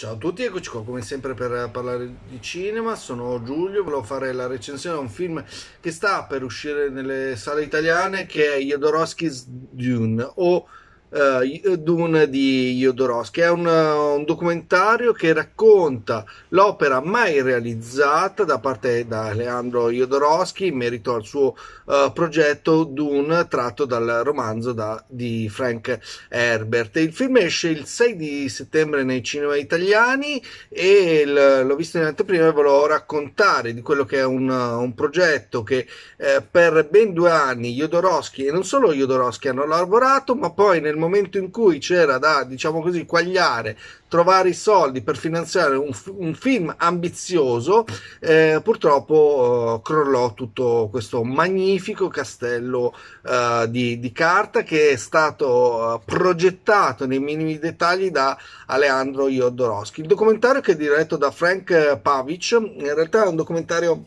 Ciao a tutti, eccoci qua come sempre per parlare di cinema, sono Giulio, volevo fare la recensione a un film che sta per uscire nelle sale italiane che è Jodorowsky's Dune o uh, Dune di Jodorowsky. È un, uh, un, documentario che racconta l'opera mai realizzata da parte da Leandro Jodorowsky in merito al suo uh, progetto Dune tratto dal romanzo da, di Frank Herbert. Il film esce il 6 di settembre nei cinema italiani e il, l'ho visto in anteprima e volevo raccontare di quello che è un, un progetto che eh, per ben due anni Jodorowsky e non solo Jodorowsky hanno lavorato, ma poi nel momento in cui c'era da, diciamo così, quagliare, trovare i soldi per finanziare un, un film ambizioso, eh, purtroppo eh, crollò tutto questo magnifico castello eh, di, di, carta che è stato eh, progettato nei minimi dettagli da Alejandro Jodorowsky. Il documentario che è diretto da Frank Pavic in realtà è un documentario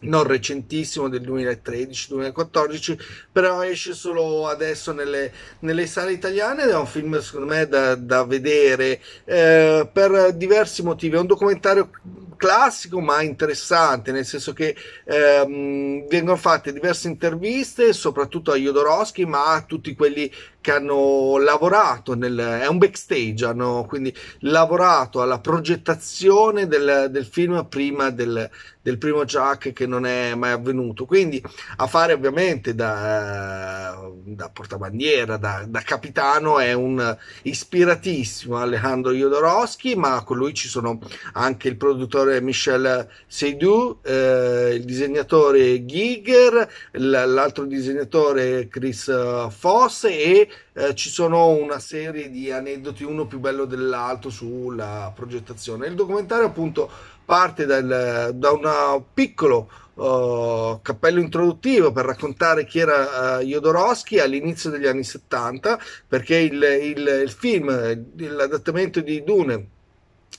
non recentissimo del 2013-2014 però esce solo adesso nelle, nelle, sale italiane ed è un film secondo me da, da vedere eh, per diversi motivi è un documentario classico ma interessante, nel senso che ehm, vengono fatte diverse interviste, soprattutto a Jodorowsky, ma a tutti quelli che hanno lavorato nel è un backstage, hanno quindi lavorato alla progettazione del, del film prima del, del, primo Jack che non è mai avvenuto. Quindi a fare ovviamente da, eh, da portabandiera, da, da, capitano, è un ispiratissimo Alejandro Jodorowsky, ma con lui ci sono anche il produttore Michel Seydoux, eh, il disegnatore Giger, l'altro disegnatore Chris eh, Foss e eh, ci sono una serie di aneddoti, uno più bello dell'altro, sulla progettazione. Il documentario appunto parte dal, da un piccolo uh, cappello introduttivo per raccontare chi era uh, Jodorowsky all'inizio degli anni 70, perché il, il, il film, l'adattamento di Dune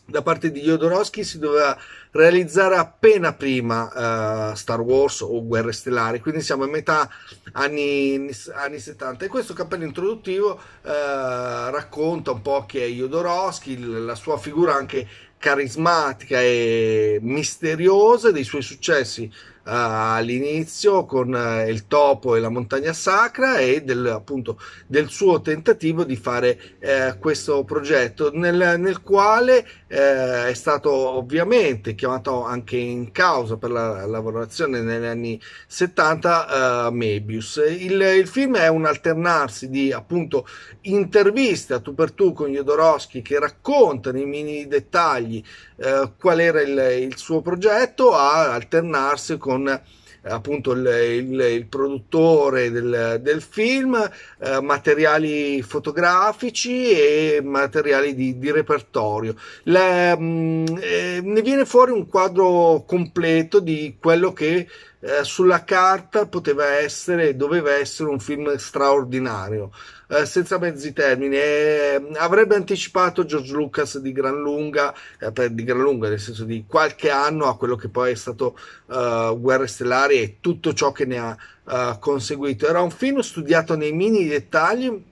da parte di Jodorowsky si doveva realizzare appena prima uh, Star Wars o Guerre Stellari, quindi siamo a metà anni, anni 70 e questo cappello introduttivo uh, racconta un po' chi è Jodorowsky, la sua figura anche carismatica e misteriosa dei suoi successi all'inizio con eh, il topo e la montagna sacra e del, appunto del suo tentativo di fare eh, questo progetto nel, nel quale eh, è stato ovviamente chiamato anche in causa per la lavorazione negli anni 70 eh, Mebius. Il, il, film è un alternarsi di appunto interviste a tu per tu con Jodorowsky che raccontano i mini dettagli eh, qual era il, il suo progetto a alternarsi con con appunto il, il, il produttore del, del film, eh, materiali fotografici e materiali di, di repertorio. La, mh, mm, eh, ne viene fuori un quadro completo di quello che eh, sulla carta poteva essere, doveva essere un film straordinario, eh, senza mezzi termini. Eh, avrebbe anticipato George Lucas di gran lunga, eh, per, di gran lunga, nel senso di qualche anno a quello che poi è stato eh, Guerre Stellari e tutto ciò che ne ha eh, conseguito. Era un film studiato nei mini dettagli.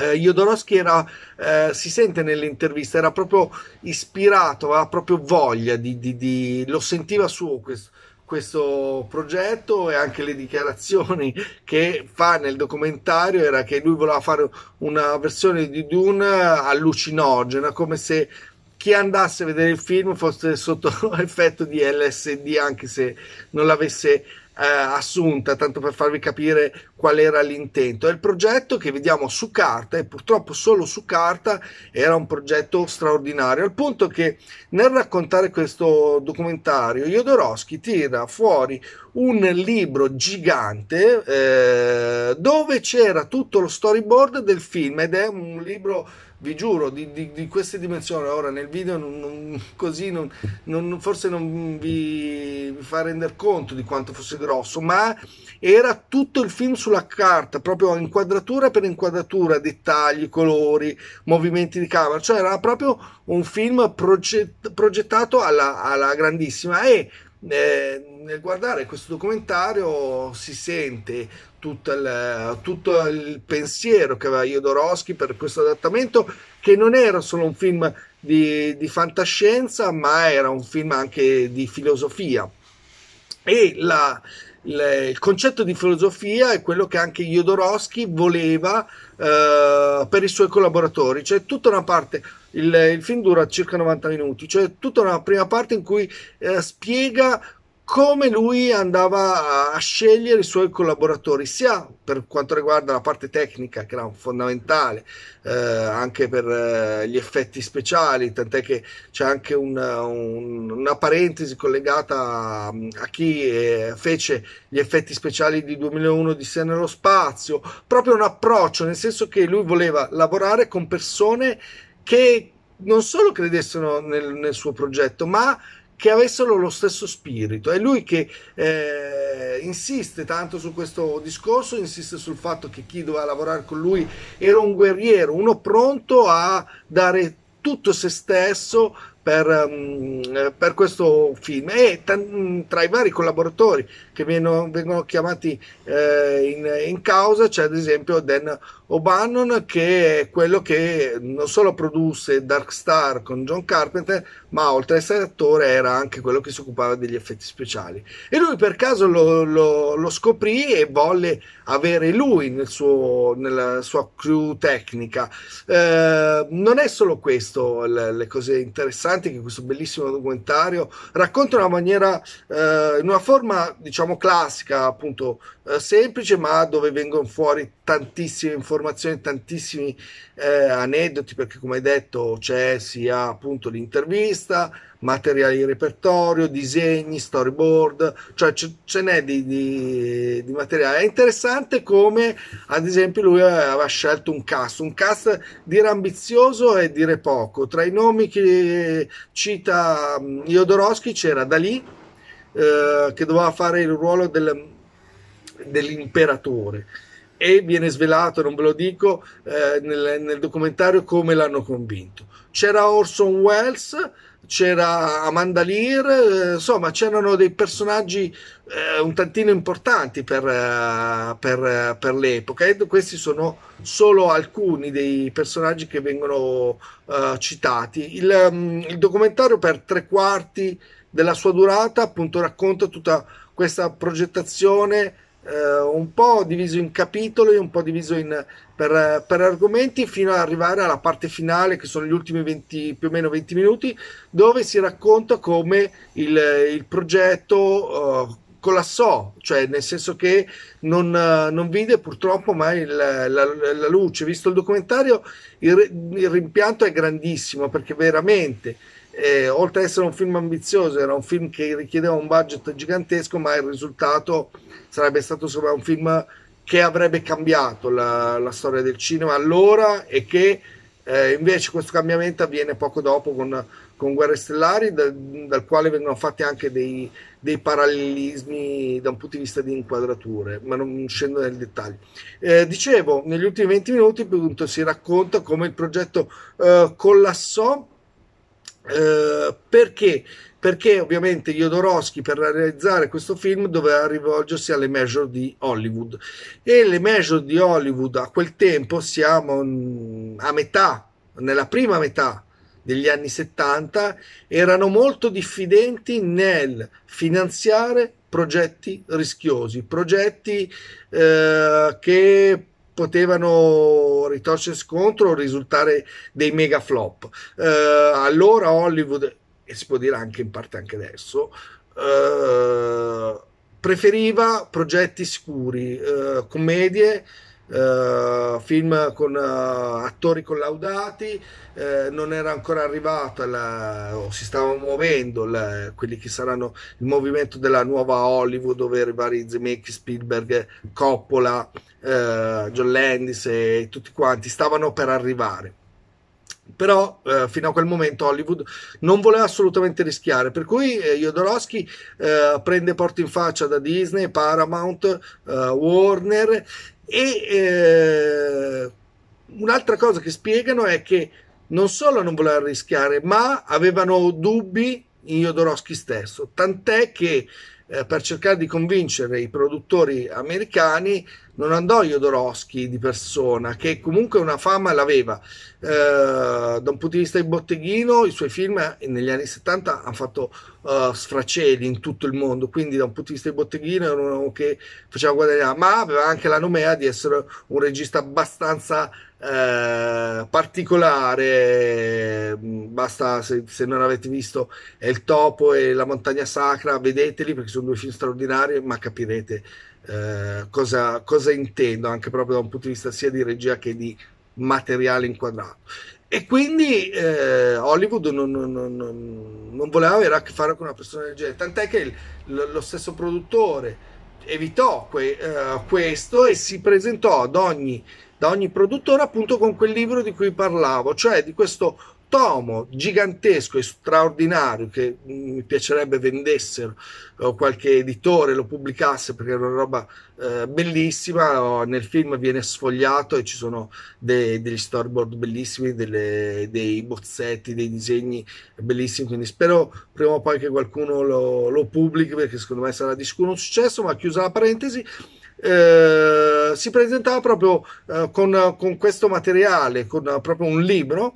Eh, Jodorowsky era, eh, si sente nell'intervista, era proprio ispirato, aveva proprio voglia di, di, di lo sentiva suo questo, questo progetto e anche le dichiarazioni che fa nel documentario era che lui voleva fare una versione di Dune allucinogena, come se chi andasse a vedere il film fosse sotto effetto di LSD anche se non l'avesse eh, assunta, tanto per farvi capire qual era l'intento. È il progetto che vediamo su carta e purtroppo solo su carta era un progetto straordinario, al punto che nel raccontare questo documentario Jodorowsky tira fuori un libro gigante eh, dove c'era tutto lo storyboard del film ed è un libro vi giuro, di, di, di queste dimensioni. Ora nel video non, non, così non, non, forse non vi, vi fa rendere conto di quanto fosse grosso, ma era tutto il film sulla carta, proprio inquadratura per inquadratura, dettagli, colori, movimenti di camera, cioè era proprio un film proget- progettato alla, alla grandissima e eh, nel guardare questo documentario si sente tutto il, tutto il pensiero che aveva Jodorowsky per questo adattamento, che non era solo un film di, di fantascienza, ma era un film anche di filosofia. E la, il, concetto di filosofia è quello che anche Jodorowsky voleva eh, per i suoi collaboratori, cioè tutta una parte il, il, film dura circa 90 minuti, cioè tutta una prima parte in cui eh, spiega come lui andava a scegliere i suoi collaboratori, sia per quanto riguarda la parte tecnica, che era fondamentale, eh, anche per eh, gli effetti speciali, tant'è che c'è anche una, un, una parentesi collegata a, mm, a chi eh, fece gli effetti speciali di 2001 di Sé nello spazio, proprio un approccio, nel senso che lui voleva lavorare con persone che non solo credessero nel, nel suo progetto, ma che avessero lo stesso spirito. È lui che eh, insiste tanto su questo discorso, insiste sul fatto che chi doveva lavorare con lui era un guerriero, uno pronto a dare tutto se stesso per, ehm, per questo film e t- tra i vari collaboratori che vengono, vengono chiamati eh, in, in, causa c'è ad esempio Dan O'Bannon che è quello che non solo produsse Dark Star con John Carpenter ma oltre a essere attore era anche quello che si occupava degli effetti speciali e lui per caso lo, lo, lo scoprì e volle avere lui nel suo, nella sua crew tecnica eh, non è solo questo le, le cose interessanti Giganti, che questo bellissimo documentario racconta in una maniera, eh, in una forma diciamo classica, appunto eh, semplice, ma dove vengono fuori tantissime informazioni, tantissimi eh, aneddoti, perché come hai detto c'è sia appunto l'intervista, materiali di repertorio, disegni, storyboard, cioè ce, ce n'è di, di, di, materiale. È interessante come, ad esempio, lui aveva scelto un cast, un cast dire ambizioso e dire poco. Tra i nomi che cita mm, Jodorowsky c'era Dalì, eh, che doveva fare il ruolo del, dell'imperatore e viene svelato, non ve lo dico, eh, nel, nel, documentario come l'hanno convinto. C'era Orson Welles c'era Amanda Lear, eh, insomma c'erano dei personaggi eh, un tantino importanti per, eh, per, eh, per, l'epoca e questi sono solo alcuni dei personaggi che vengono eh, citati. Il, um, il, documentario per tre quarti della sua durata appunto racconta tutta questa progettazione eh, un po' diviso in capitoli, un po' diviso in, per, per, argomenti, fino ad arrivare alla parte finale, che sono gli ultimi 20, più o meno 20 minuti, dove si racconta come il, il progetto. Uh, collassò, cioè nel senso che non, eh, non vide purtroppo mai il, la, la, luce. Visto il documentario, il, il rimpianto è grandissimo perché veramente eh, oltre ad essere un film ambizioso, era un film che richiedeva un budget gigantesco, ma il risultato sarebbe stato insomma, un film che avrebbe cambiato la, la storia del cinema allora e che eh, invece questo cambiamento avviene poco dopo con, con Guerre Stellari, da, dal quale vengono fatti anche dei, dei, parallelismi da un punto di vista di inquadrature, ma non scendo nel dettaglio. Eh, dicevo, negli ultimi 20 minuti appunto, si racconta come il progetto eh, collassò eh, perché? Perché ovviamente Jodorowsky per realizzare questo film doveva rivolgersi alle major di Hollywood e le major di Hollywood a quel tempo siamo a metà, nella prima metà degli anni 70 erano molto diffidenti nel finanziare progetti rischiosi, progetti eh, che potevano ritorcersi contro o risultare dei mega flop. Eh, allora Hollywood, e si può dire anche in parte anche adesso, eh, preferiva progetti scuri, eh, commedie eh, film con uh, attori collaudati, uh, non era ancora arrivato la, o si stava muovendo la, quelli che saranno il movimento della nuova Hollywood, ovvero i vari Zemeckis, Spielberg, Coppola, John Landis e tutti quanti stavano per arrivare però eh, fino a quel momento Hollywood non voleva assolutamente rischiare per cui eh, Jodorowsky eh, prende porte in faccia da Disney, Paramount, Warner e eh, un'altra cosa che spiegano è che non solo non voleva rischiare, ma avevano dubbi in Jodorowsky stesso, tant'è che eh, per cercare di convincere i produttori americani non andò Jodorowsky di persona, che comunque una fama l'aveva. Eh, da un punto di vista di botteghino, i suoi film eh, negli anni 70 hanno fatto uh, sfraceli in tutto il mondo, quindi da un punto di vista di botteghino era uno che faceva guadagnare, ma aveva anche la nomea di essere un regista abbastanza eh, particolare. Mm, basta se, se, non avete visto è il Topo e La Montagna Sacra, vedeteli perché sono due film straordinari, ma capirete eh, cosa, cosa intendo anche proprio da un punto di vista sia di regia che di materiale inquadrato. E quindi eh, Hollywood non, non, non, non, voleva avere a che fare con una persona del genere, tant'è che il, lo stesso produttore evitò que, uh, questo e si presentò ad ogni da ogni produttore appunto con quel libro di cui parlavo, cioè di questo tomo gigantesco e straordinario che mm, mi piacerebbe vendessero eh, o qualche editore lo pubblicasse perché è una roba eh, bellissima nel film viene sfogliato e ci sono dei, degli storyboard bellissimi delle, dei bozzetti dei disegni bellissimi quindi spero prima o poi che qualcuno lo, lo pubblichi perché secondo me sarà di sicuro un successo ma chiusa la parentesi eh, si presentava proprio eh, con, con, questo materiale, con uh, proprio un libro,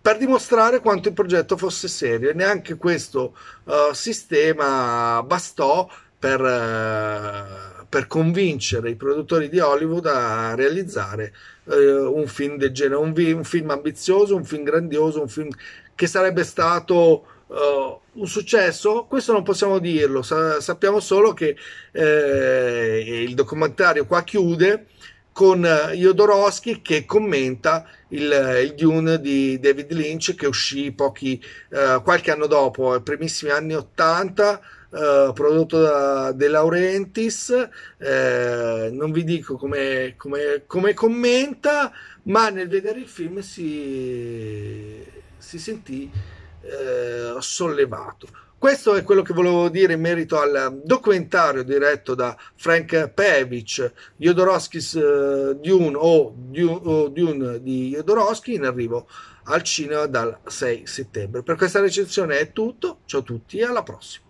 per dimostrare quanto il progetto fosse serio. E neanche questo uh, sistema bastò per, uh, per, convincere i produttori di Hollywood a realizzare un film del genere, un, vi- un film ambizioso, un film grandioso, un film che sarebbe stato uh, un successo? Questo non possiamo dirlo, Sa- sappiamo solo che eh, il documentario qua chiude con eh, Jodorowsky che commenta il, eh, il, Dune di David Lynch che uscì pochi, uh, qualche anno dopo, ai primissimi anni 80. Uh, prodotto da De Laurentiis, uh, non vi dico come, come, come, commenta, ma nel vedere il film si, si sentì eh, sollevato. Questo è quello che volevo dire in merito al um, documentario diretto da Frank Pevic, Jodorowsky's uh, Dune o Dune, o Dune di Jodorowsky in arrivo al cinema dal 6 settembre. Per questa recensione è tutto, ciao a tutti e alla prossima.